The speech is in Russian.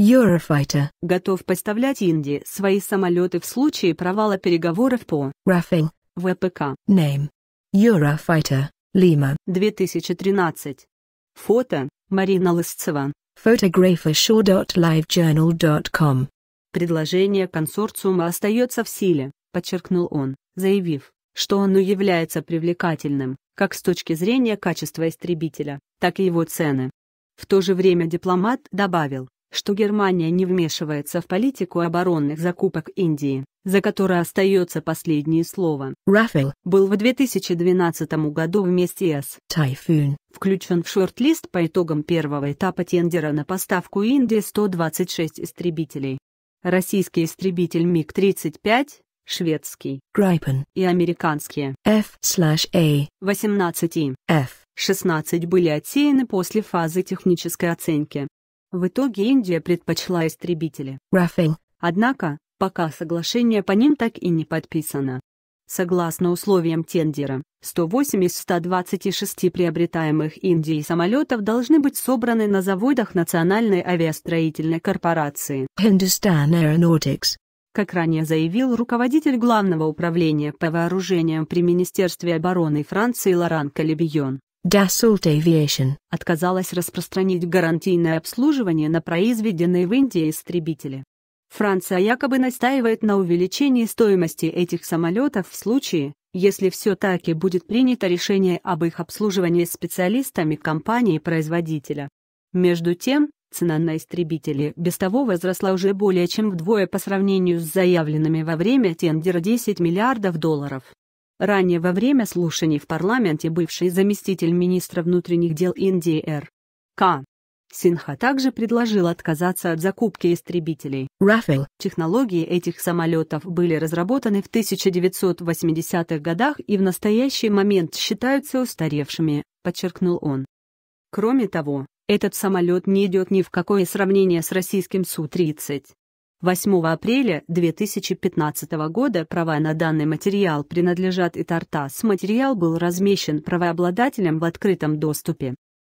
Eurofighter готов поставлять Индии свои самолеты в случае провала переговоров по Rafale ВПК. Name. Eurofighter. Lima. 2013. Фото. Марина Лысцева. Photographershaw.livejournal.com Предложение консорциума остается в силе, подчеркнул он, заявив, что оно является привлекательным, как с точки зрения качества истребителя, так и его цены. В то же время дипломат добавил, что Германия не вмешивается в политику оборонных закупок Индии, за которой остается последнее слово. Рафаэль был в 2012 году вместе с Тайфун включен в шорт-лист по итогам первого этапа тендера на поставку Индии 126 истребителей. Российский истребитель МиГ-35, шведский Грайпен и американские F-A-18 F-16 были отсеяны после фазы технической оценки. В итоге Индия предпочла истребители «Рафель». Однако, пока соглашение по ним так и не подписано. Согласно условиям тендера, 108 из 126 приобретаемых Индией самолетов должны быть собраны на заводах Национальной авиастроительной корпорации Hindustan Aeronautics. Как ранее заявил руководитель Главного управления по вооружениям при Министерстве обороны Франции Лоран Калибион, Dassault Aviation отказалась распространить гарантийное обслуживание на произведенные в Индии истребители. Франция якобы настаивает на увеличении стоимости этих самолетов в случае, если все-таки будет принято решение об их обслуживании специалистами компании-производителя. Между тем, цена на истребители без того возросла уже более чем вдвое по сравнению с заявленными во время тендера 10 миллиардов долларов. Ранее во время слушаний в парламенте бывший заместитель министра внутренних дел Индии Р. К. Синха также предложил отказаться от закупки истребителей. Рафаэл. Технологии этих самолетов были разработаны в 1980-х годах и в настоящий момент считаются устаревшими, подчеркнул он. Кроме того, этот самолет не идет ни в какое сравнение с российским Су-30. 8 апреля 2015 года права на данный материал принадлежат и Тартас. Материал был размещен правообладателем в открытом доступе.